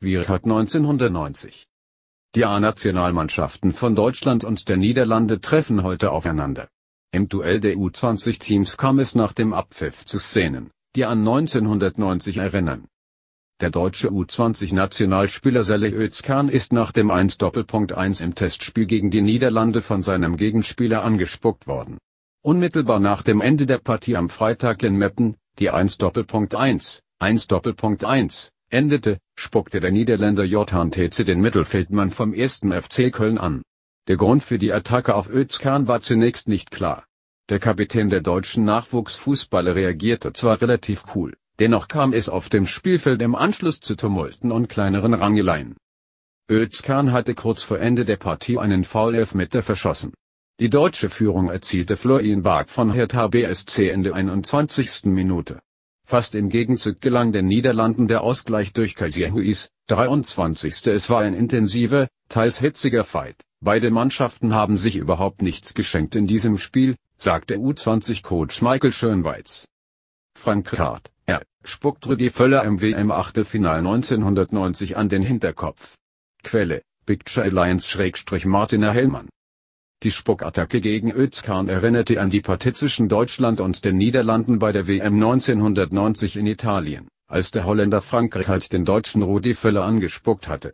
Wierhard 1990. Die A-Nationalmannschaften von Deutschland und der Niederlande treffen heute aufeinander. Im Duell der U20-Teams kam es nach dem Abpfiff zu Szenen, die an 1990 erinnern. Der deutsche U20-Nationalspieler Selle Özkan ist nach dem 1-1 doppelpunkt im Testspiel gegen die Niederlande von seinem Gegenspieler angespuckt worden. Unmittelbar nach dem Ende der Partie am Freitag in Meppen, die 1-1, doppelpunkt 1-1, doppelpunkt endete, spuckte der Niederländer Jotan Teze den Mittelfeldmann vom 1. FC Köln an. Der Grund für die Attacke auf Özkan war zunächst nicht klar. Der Kapitän der deutschen Nachwuchsfußballer reagierte zwar relativ cool, dennoch kam es auf dem Spielfeld im Anschluss zu Tumulten und kleineren Rangeleien. Özkan hatte kurz vor Ende der Partie einen Foul-Elfmeter verschossen. Die deutsche Führung erzielte Florian Bark von Hertha BSC in der 21. Minute. Fast im Gegenzug gelang den Niederlanden der Ausgleich durch Kaiser Huis, 23. Es war ein intensiver, teils hitziger Fight. Beide Mannschaften haben sich überhaupt nichts geschenkt in diesem Spiel, sagte U20-Coach Michael Schönweiz. Frank Hart, er, spuckt Rudi Völler im WM-Achtelfinal 1990 an den Hinterkopf. Quelle, Picture Alliance-Martina Hellmann die Spuckattacke gegen Özkan erinnerte an die Partie zwischen Deutschland und den Niederlanden bei der WM 1990 in Italien, als der Holländer Frank Rijkaard halt den Deutschen Rudi Völler angespuckt hatte